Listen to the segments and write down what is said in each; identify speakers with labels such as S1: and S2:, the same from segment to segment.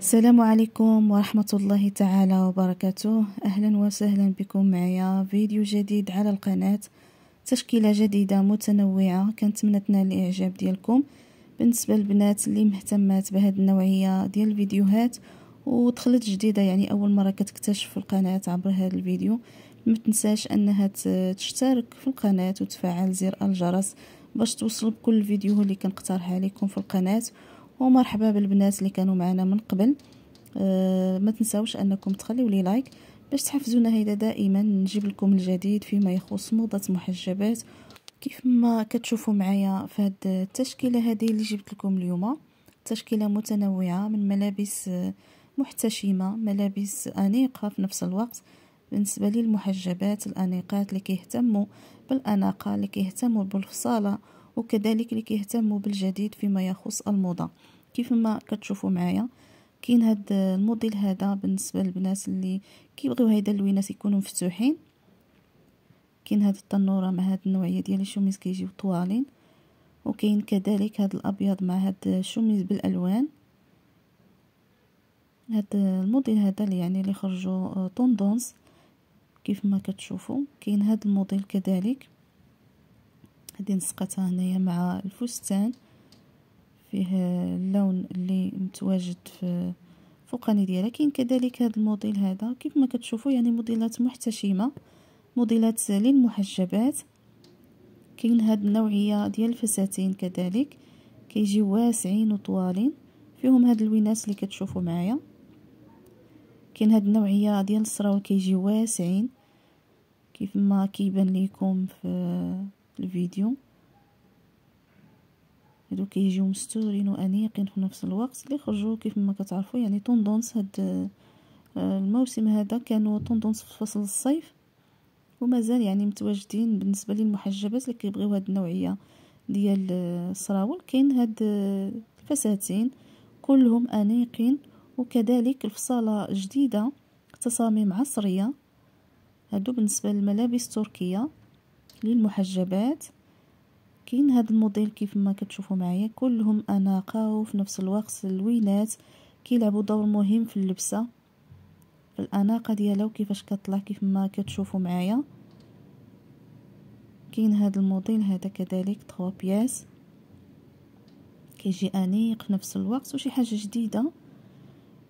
S1: السلام عليكم ورحمة الله تعالى وبركاته أهلا وسهلا بكم معي فيديو جديد على القناة تشكيلة جديدة متنوعة كنتمنى تنال الإعجاب ديالكم بالنسبة للبنات اللي مهتمات بهذه النوعية ديال الفيديوهات ودخلت جديدة يعني أول مرة كتكتشف القناة عبر هذا الفيديو ما تنساش أنها تشترك في القناة وتفعل زر الجرس باش توصل بكل الفيديو اللي كنقترحها لكم في القناة ومرحبا بالبنات اللي كانوا معنا من قبل آه ما تنساوش انكم تخليوا لي لايك باش تحفزونا هيدا دائما نجيب لكم الجديد فيما يخص موضه محجبات كيف ما كتشوفوا معايا في هاد التشكيله هذه اللي جبت لكم اليوم تشكيله متنوعه من ملابس آه، محتشمه ملابس انيقه في نفس الوقت بالنسبه للمحجبات الانيقات اللي كيهتموا بالاناقه اللي كيهتموا بالفصاله وكذلك اللي كيهتموا بالجديد فيما يخص الموضة كيف ما كتشوفوا معايا كاين هاد الموديل هذا بالنسبه للبنات اللي كيبغيو هيدا اللوينات يكونوا مفتوحين كاين هاد التنوره مع هاد النوعيه ديال الشوميز كيجيو طوالين وكاين كذلك هاد الابيض مع هاد الشوميز بالالوان هاد الموديل هذا اللي يعني اللي خرجوا طوندونس كيف ما كتشوفوا كاين هاد الموديل كذلك هذه نسقطها هنايا مع الفستان فيه اللون اللي متواجد في فوقاني ديالها كاين كذلك هذا الموديل هذا كيف ما كتشوفوا يعني موديلات محتشمه موديلات للمحجبات كاين هاد النوعيه ديال الفساتين كذلك كيجي واسعين وطوالين فيهم هاد اللوينات اللي كتشوفوا معايا كاين هاد النوعيه ديال السراول كيجي واسعين كيف ما كيبان ليكم في الفيديو هادو كيجيو مستورين وانيقين في نفس الوقت اللي خرجوا كيف ما كتعرفوا يعني طوندونس هاد آه، الموسم هذا كانوا طوندونس في فصل الصيف ومازال يعني متواجدين بالنسبه للمحجبات اللي كيبغيو هاد النوعيه ديال آه، السراول كاين هاد آه، الفساتين كلهم انيقين وكذلك الفصاله جديده تصاميم عصريه هادو بالنسبه للملابس التركيه للمحجبات كاين هذا الموديل كيف ما كتشوفوا معايا كلهم اناقه وفي نفس الوقت اللوينات كيلعبوا دور مهم في اللبسه في الاناقه ديالها وكيفاش كطلع كيف ما كتشوفوا معايا كاين هذا الموديل هذا كذلك 3 بياس كيجي انيق في نفس الوقت وشي حاجه جديده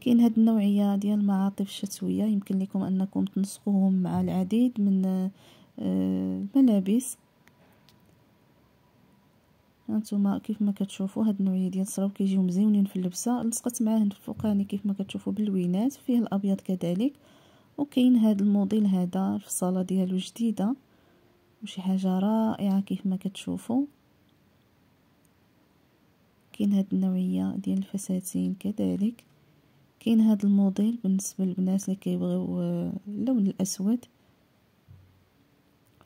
S1: كاين هاد النوعيه ديال المعاطف الشتويه يمكن لكم انكم تنسقوهم مع العديد من آه، ملابس هانتوما كيف ما كتشوفوا هاد النوعيه ديال الصراو كيجيو مزيونين في اللبسه لصقت معاه الفوقاني كيف ما كتشوفوا بالوينات فيه الابيض كذلك وكاين هاد الموديل هذا الصاله ديالو جديده وشي حاجه رائعه كيف ما كتشوفوا كاين هاد النوعيه ديال الفساتين كذلك كاين هاد الموديل بالنسبه للبنات اللي كيبغيو آه، اللون الاسود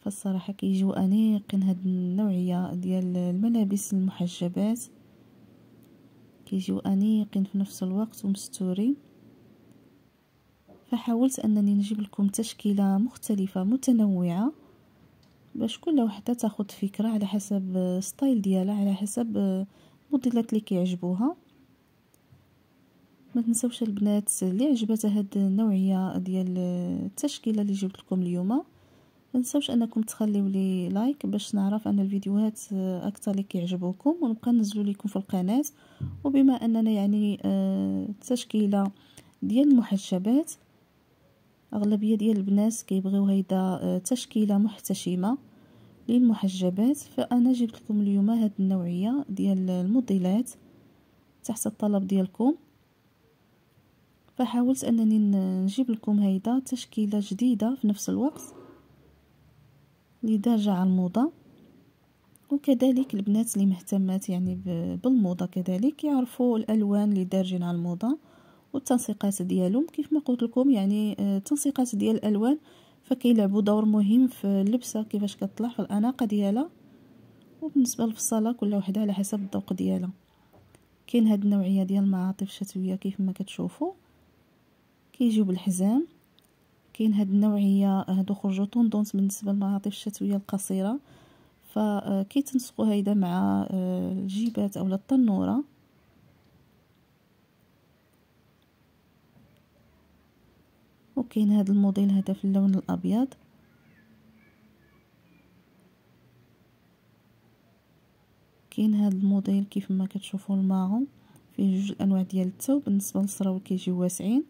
S1: فالصراحة كيجيو أنيقين هاد النوعية ديال الملابس المحجبات كيجيو أنيقين في نفس الوقت ومستورين فحاولت أنني نجيب لكم تشكيلة مختلفة متنوعة باش كل وحدة تاخد فكرة على حسب ستايل ديالها على حسب الموديلات اللي كيعجبوها ما تنسوش البنات اللي عجبتها هاد النوعيه ديال التشكيله اللي جبت لكم اليوم تنساوش انكم تخليو لي لايك باش نعرف ان الفيديوهات اكثر اللي كيعجبوكم ونبقى ننزلو لكم في القناه وبما اننا يعني آه، التشكيله ديال المحجبات اغلبيه ديال البنات كيبغيو هيدا آه، تشكيله محتشمه للمحجبات فانا جبت لكم اليوم هاد النوعيه ديال الموديلات تحت الطلب ديالكم فحاولت انني نجيب لكم هيدا تشكيله جديده في نفس الوقت لدرجة على الموضة وكذلك البنات اللي مهتمات يعني بالموضة كذلك يعرفوا الألوان اللي دارجين على الموضة والتنسيقات ديالهم كيف ما قلت لكم يعني التنسيقات آه، ديال الألوان فكيلعبوا دور مهم في اللبسة كيفاش كتطلع في الأناقة ديالها وبالنسبة للفصالة كل وحدة على حسب الذوق ديالها كاين هاد النوعية ديال المعاطف الشتوية كيف ما كتشوفوا كيجيو بالحزام كاين هاد النوعيه هادو خرجوا طوندونس بالنسبه للمناطق الشتويه القصيره فكيتنسقوا آه، هيدا مع آه، الجيبات اولا التنوره وكاين هاد الموديل هذا في اللون الابيض كاين هاد الموديل كيف ما كتشوفوا الماغون فيه جوج الانواع ديال التو بالنسبه للسراول كيجيو واسعين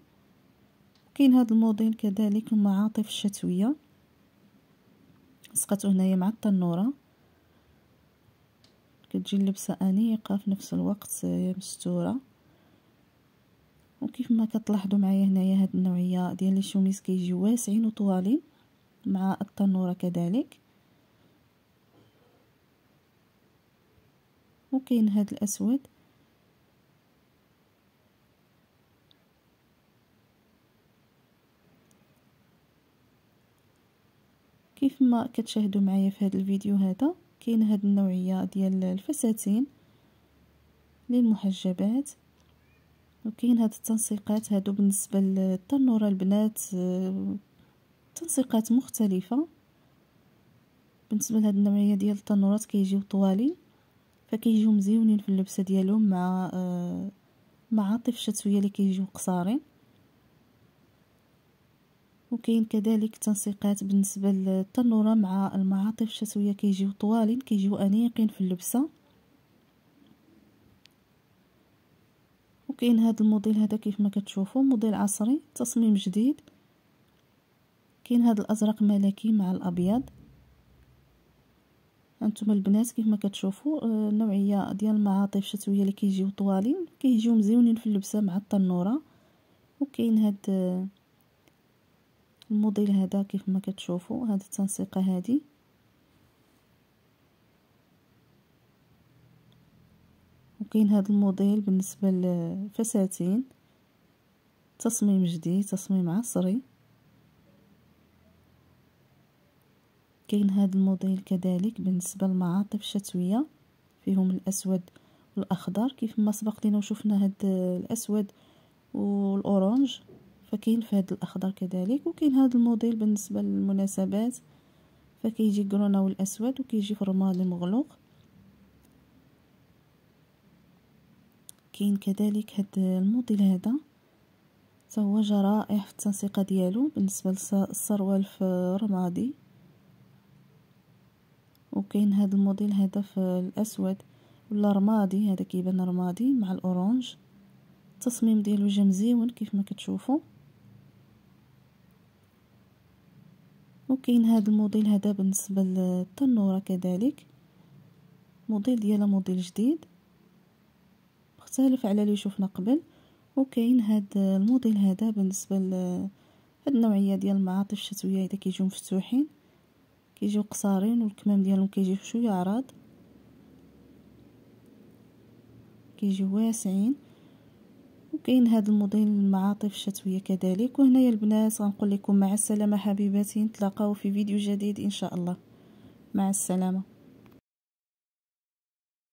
S1: كاين هذا الموديل كذلك المعاطف الشتويه لصقته هنايا مع التنوره كتجي اللبسه انيقه في نفس الوقت مستوره وكيف ما كتلاحظوا معايا هنايا هاد النوعيه ديال الشوميس كيجيو واسعين وطوالين مع التنوره كذلك وكاين هاد الاسود كيف ما كتشاهدوا معايا في هذا الفيديو هذا كاين هذه النوعيه ديال الفساتين للمحجبات وكاين هاد التنسيقات هادو بالنسبه للتنوره البنات تنسيقات مختلفه بالنسبه لهاد النوعيه ديال التنورات كيجيو طوالي فكيجيو مزيونين في اللبسه ديالهم مع مع عاطف الشتويه اللي كيجيو قصارين وكاين كذلك تنسيقات بالنسبه للتنوره مع المعاطف الشتويه كيجيو طوالين كيجيو انيقين في اللبسه وكاين هذا الموديل هذا كيف ما كتشوفوا موديل عصري تصميم جديد كاين هذا الازرق ملكي مع الابيض انتم البنات كيف ما كتشوفوا النوعيه آه، ديال المعاطف الشتويه اللي كيجيو طوالين كيجيو مزيونين في اللبسه مع التنوره وكاين هاد آه، الموديل هذا كيف ما كتشوفوا هذه التنسيقه هذه وكاين هذا الموديل بالنسبه للفساتين تصميم جديد تصميم عصري كاين هذا الموديل كذلك بالنسبه للمعاطف الشتويه فيهم الاسود والاخضر كيف ما سبق لينا وشفنا هذا الاسود والاورانج فكاين في هذا الاخضر كذلك وكاين هذا الموديل بالنسبه للمناسبات فكيجي كرونا والاسود وكيجي في الرماد المغلوق كاين كذلك هاد الموديل هذا هو جا رائع في التنسيقه ديالو بالنسبه للسروال في رمادي وكاين هاد الموديل هذا في الاسود ولا رمادي هذا كيبان رمادي مع الاورانج التصميم ديالو جا مزيون كيف ما كتشوفوا كاين هذا الموديل هذا بالنسبه للتنوره كذلك موديل ديالها موديل جديد مختلف على اللي شفنا قبل وكاين هذا الموديل هذا بالنسبه لهاد النوعيه ديال المعاطف الشتويه اذا كيجيو مفتوحين كيجيو قصارين والكمام ديالهم كيجيو شويه عراض كيجيو واسعين كاين هذا الموديل المعاطف الشتويه كذلك وهنايا البنات غنقول لكم مع السلامه حبيباتي نتلاقاو في فيديو جديد ان شاء الله مع السلامه